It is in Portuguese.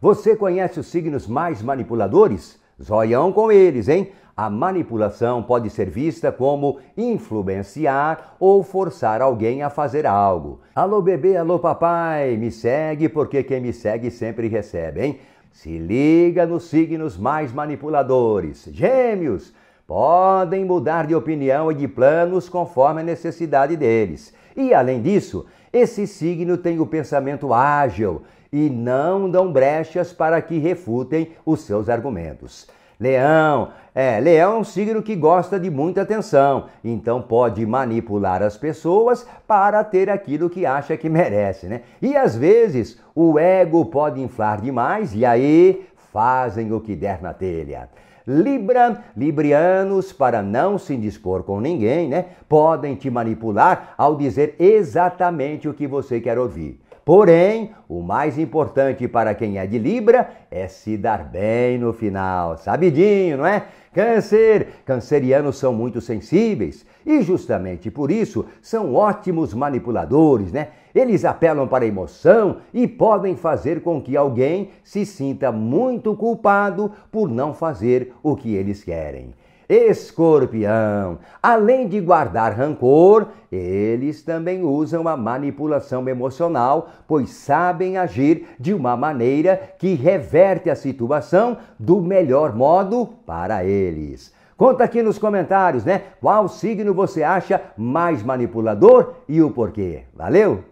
Você conhece os signos mais manipuladores? Zoião com eles, hein? A manipulação pode ser vista como influenciar ou forçar alguém a fazer algo. Alô bebê, alô papai, me segue porque quem me segue sempre recebe, hein? Se liga nos signos mais manipuladores. Gêmeos podem mudar de opinião e de planos conforme a necessidade deles. E além disso, esse signo tem o pensamento ágil e não dão brechas para que refutem os seus argumentos. Leão, é, leão é um signo que gosta de muita atenção, então pode manipular as pessoas para ter aquilo que acha que merece, né? E às vezes o ego pode inflar demais e aí fazem o que der na telha. Libra, librianos, para não se indispor com ninguém, né? Podem te manipular ao dizer exatamente o que você quer ouvir. Porém, o mais importante para quem é de Libra é se dar bem no final. Sabidinho, não é? Câncer! Cancerianos são muito sensíveis e, justamente por isso, são ótimos manipuladores, né? Eles apelam para a emoção e podem fazer com que alguém se sinta muito culpado por não fazer o que eles querem. Escorpião, além de guardar rancor, eles também usam a manipulação emocional, pois sabem agir de uma maneira que reverte a situação do melhor modo para eles. Conta aqui nos comentários, né? Qual signo você acha mais manipulador e o porquê. Valeu!